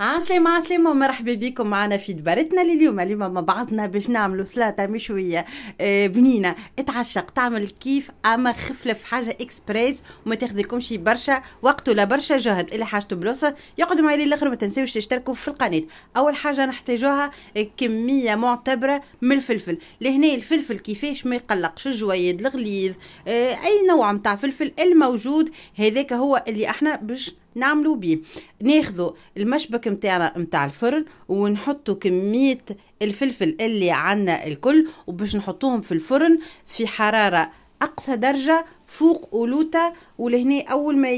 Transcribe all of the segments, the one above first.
عسلامة عسلامة ومرحبا بكم معنا في دبارتنا لليوم اليوم مع بعضنا باش نعملوا سلطة مشوية آه، بنينة اتعشق تعمل كيف اما خفلف حاجة اكسبريس وما تاخذلكمش برشا وقت ولا برشا جهد اللي حاجته بلوصة يقعدوا معايا للاخر ما تنساوش تشتركوا في القناة اول حاجة نحتاجوها آه، كمية معتبرة من الفلفل لهنا الفلفل كيفاش ما يقلقش الجويد الغليظ آه، اي نوع متاع فلفل الموجود هذاك هو اللي احنا باش نعملوا بيه ناخذوا المشبك نتاعنا نتاع الفرن ونحطوا كميه الفلفل اللي عندنا الكل وباش نحطوهم في الفرن في حراره اقصى درجه فوق اولوتا ولهنا اول ما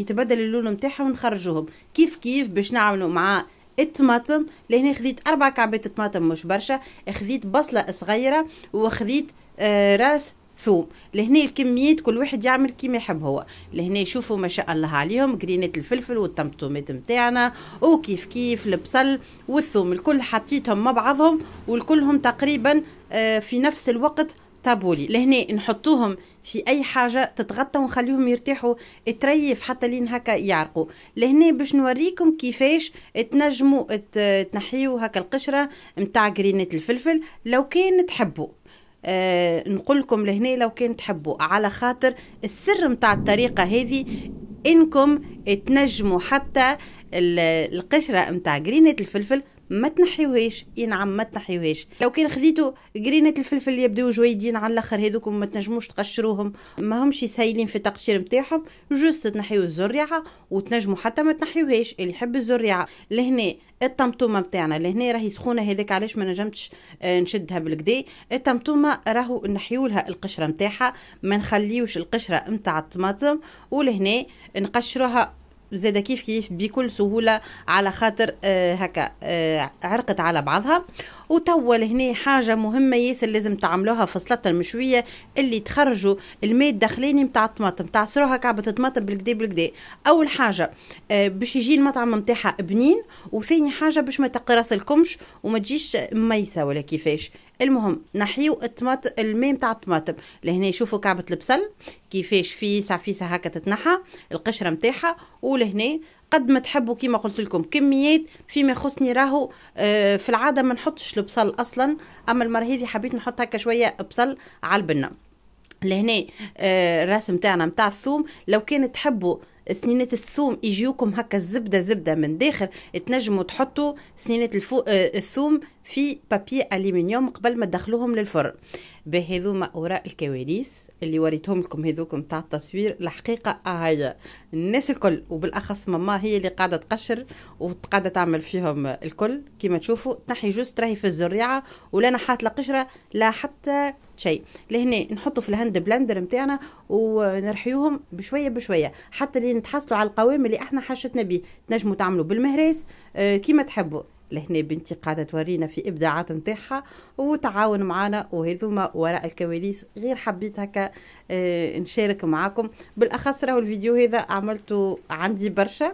يتبدل اللون نتاعهم نخرجوهم كيف كيف باش نعملوا مع الطماطم لهنا خذيت اربع كعبات طماطم مش برشا خذيت بصله صغيره وخذيت آه راس تصوم لهنا الكميات كل واحد يعمل كيما يحب هو لهنا شوفوا ما شاء الله عليهم جرينات الفلفل والطمطومات نتاعنا وكيف كيف البصل والثوم الكل حطيتهم مع بعضهم والكلهم تقريبا آه، في نفس الوقت طابولي لهنا نحطوهم في اي حاجه تتغطى ونخليهم يرتاحوا تريف حتى لين هكا يعرقوا لهنا باش نوريكم كيفاش تنجموا تنحيوا هكا القشره نتاع جرينات الفلفل لو كان تحبوا آه لكم لهنا لو كان تحبوا على خاطر السر متاع الطريقة هذه انكم تنجموا حتى القشرة متاع جرينة الفلفل ما تنحيوهاش ينعم ما تنحيوهاش لو كان خذيتو قرينه الفلفل يبداو جويدين على الاخر هذوك ما تنجموش تقشروهم ما همش سايلين في التقشير نتاعهم جوست تنحيو الزريعه وتنجموا حتى ما تنحيوهاش اللي يحب الزريعه لهنا الطمطومه نتاعنا لهنا راهي سخونه هذاك علاش ما نجمتش آه، نشدها بالكدا الطمطومه راهو نحيولها القشره نتاعها ما نخليوش القشره نتاع الطماطم ولهنا نقشروها زاد كيف كيف بكل سهوله على خاطر آه هكا آه عرقت على بعضها وتوا لهنا حاجه مهمه ياسر لازم تعملوها في سلطة المشويه اللي تخرجوا الماء الداخليني نتاع الطماطم تعصروها كعبه الطماطم بالكدا بالكدا اول حاجه آه باش يجي المطعم نتاعها بنين وثاني حاجه باش ما تقراصلكمش وما تجيش ميسه ولا كيفاش المهم نحيو الطماط الماء نتاع الطماطم لهنا شوفوا كعبه البصل كيفاش فيسع فيسع هكا تتنحى القشره نتاعها ولهنا قد ما تحبوا كيما قلت لكم كميات فيما يخصني راهو آه في العاده ما نحطش البصل اصلا اما المره هذه حبيت نحط هكا شويه بصل على البنه لهنا آه الراس نتاعنا نتاع الثوم لو كان تحبوا سنينة الثوم يجيوكم هكا الزبدة زبدة من داخل تنجموا تحطوا سنينة الفو... آه، الثوم في بابي ألمنيوم قبل ما تدخلوهم للفرن ما أوراق الكواليس اللي وريتهم لكم هذوكم تاع التصوير الحقيقة آه، هاي الناس الكل وبالأخص ماما هي اللي قاعدة تقشر وقاعدة تعمل فيهم الكل كما تشوفوا تنحي جوز تراهي في الزريعة ولا نحات لا قشرة لا حتى شيء لهنا نحطوا في الهند بلندر نتاعنا ونرحيوهم بشويه بشويه حتى لين لكن تحصلوا على القوام اللي احنا حشتنا بيه تنجموا تعملوا بالمهراس آه، كيما تحبوا لهنا بنتي قاعده تورينا في ابداعات نتاعها وتعاون معانا وهذوما وراء الكواليس غير حبيت هكا آه نشارك معاكم بالاخص راهو الفيديو هذا عملته عندي برشا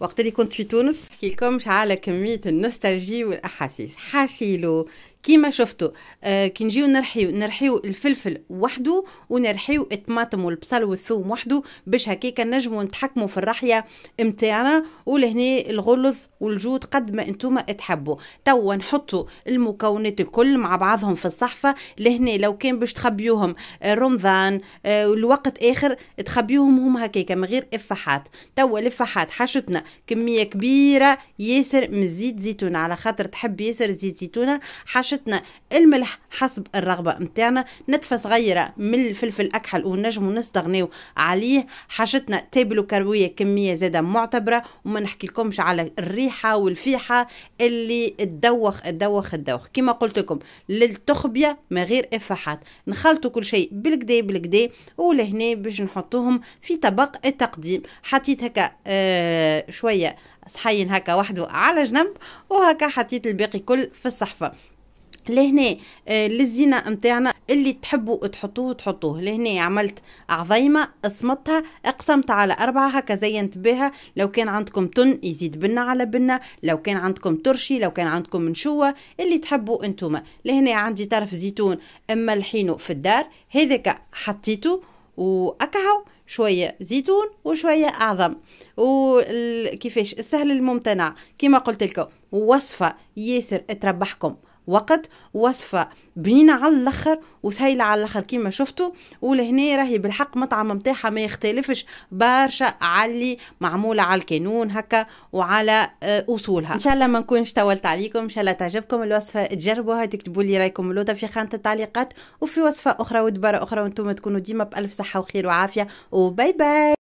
وقت اللي كنت في تونس نحكي لكم كميه النوستالجي والاحاسيس حاسيلو كيما شفتوا آه كي نجيو نرحيو نرحيو الفلفل وحده ونرحيو الطماطم والبصل والثوم وحده باش هكاك نجموا نتحكموا في الرحيه نتاعنا ولهنا الغلظ والجود قد ما انتم تحبوا توا نحطوا المكونات الكل مع بعضهم في الصحفه لهنا لو كان باش تخبيوهم آه، رمضان آه الوقت اخر تخبيوهم هم هكاك من غير افاحات توا الافاحات حشتنا كميه كبيره ياسر من زيت زيتونه على خاطر تحب ياسر زيت زيتونه رشتنا الملح حسب الرغبة متاعنا نتفة صغيرة من الفلفل الأكحل ونجم نستغنيو عليه حاجتنا تابلو كروية كمية زادة معتبرة وما نحكي لكمش على الريحة والفيحة اللي تدوخ تدوخ تدوخ كما قلت لكم للتخبية من غير إفاحات نخلطوا كل شيء بالكدا بالكدا ولهنا باش نحطوهم في طبق التقديم حطيت هكا آه شوية صحين هكا وحده على جنب وهكا حطيت الباقي كل في الصحفه لهنا آه، للزينة نتاعنا اللي تحبوا تحطوه تحطوه لهنا عملت عظيمة قسمتها اقسمت على أربعة هكا زينت بها لو كان عندكم تن يزيد بنة على بنة لو كان عندكم ترشي لو كان عندكم منشوة اللي تحبوا انتوما لهنا عندي طرف زيتون اما الحينو في الدار هذاك حطيته واكهو شويه زيتون وشويه اعظم وكيفاش السهل الممتنع كما قلت لكم وصفه ياسر تربحكم وقت وصفه بنينه على الاخر وسهيله على الاخر كيما شفتوا ولهنا راهي بالحق مطعم نتاعها ما يختلفش برشا علي معموله على الكانون هكا وعلى آه، اصولها ان شاء الله ما نكونش طولت عليكم ان شاء الله تعجبكم الوصفه تجربوها تكتبوا لي رايكم اللوطه في خانه التعليقات وفي وصفه اخرى ودبارة اخرى وانتم تكونوا ديما بالف صحه وخير وعافيه وباي باي